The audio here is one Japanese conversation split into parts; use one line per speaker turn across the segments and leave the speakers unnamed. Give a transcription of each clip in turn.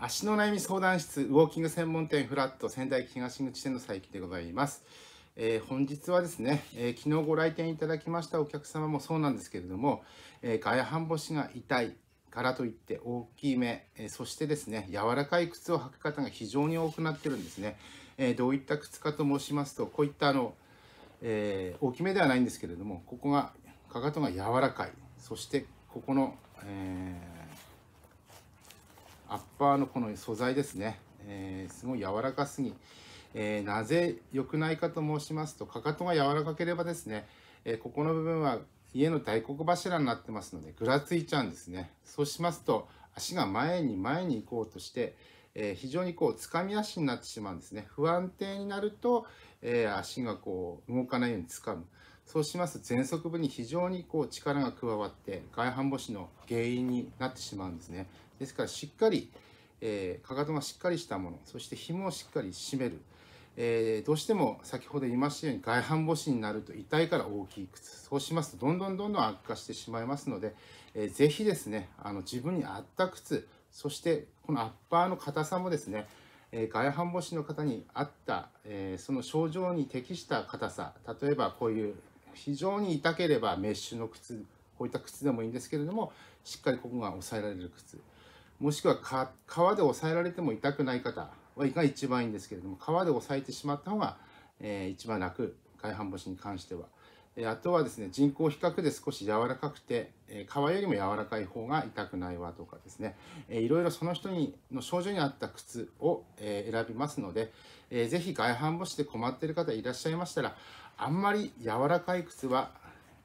足の悩み相談室ウォーキング専門店フラット仙台東口店の佐伯でございます、えー、本日はですね、えー、昨日ご来店いただきましたお客様もそうなんですけれども、えー、外反母趾が痛いからといって大きい目、えそしてですね柔らかい靴を履く方が非常に多くなってるんですね、えどういった靴かと申しますとこういったあの、え大きめではないんですけれどもここがかかとが柔らかいそしてここの、えーアッパーのこの素材ですね、えー、すごい柔らかすぎ、えー、なぜ良くないかと申しますとかかとが柔らかければですね、えー、ここの部分は家の大黒柱になってますのでぐらついちゃうんですねそうしますと足が前に前に行こうとして、え非常にこうつかみ足になってしまうんですね不安定になると、え足がこう動かないようにつかむそうします喘息部に非常にこう力が加わって外反母趾の原因になってしまうんですねですからしっかり、えー、かかとがしっかりしたものそして紐をしっかり締める、えー、どうしても先ほど言いましたように外反母趾になると痛いから大きい靴そうしますとどんどんどんどん悪化してしまいますので、えー、ぜひですねあの自分に合った靴そしてこのアッパーの硬さもですねえ外反母趾の方に合った、えその症状に適した硬さ例えばこういう非常に痛ければメッシュの靴こういった靴でもいいんですけれどもしっかりここが抑えられる靴もしくは皮で抑えられても痛くない方が一番いいんですけれども皮で抑えてしまった方が、えー、一番楽外反母趾に関してはあとはですね人工比較で少し柔らかくて皮よりも柔らかい方が痛くないわとかですねいろいろその人にの症状に合った靴を選びますので是非外反母趾で困っている方いらっしゃいましたらあんまり柔らかい靴は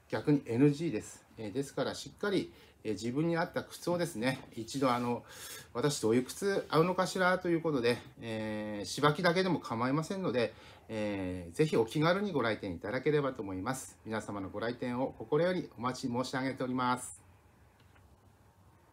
逆に NG ですですからしっかりえ自分に合った靴をですね、一度あの、私どういう靴合うのかしらということで、えー、しばきだけでも構いませんので、えー、ぜひお気軽にご来店いただければと思います。皆様のご来店を心よりお待ち申し上げております。